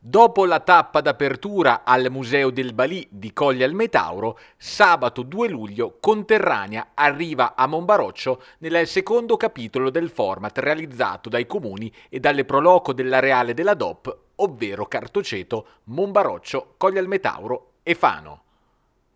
Dopo la tappa d'apertura al Museo del Balì di Colle al Metauro, sabato 2 luglio Conterranea arriva a Monbaroccio nel secondo capitolo del format realizzato dai comuni e dalle proloco della Reale della DOP, ovvero Cartoceto, Monbaroccio, Colle al Metauro e Fano.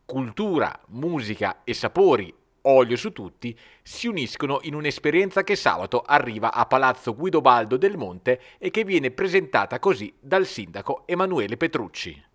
Cultura, musica e sapori olio su tutti, si uniscono in un'esperienza che sabato arriva a Palazzo Guidobaldo del Monte e che viene presentata così dal sindaco Emanuele Petrucci.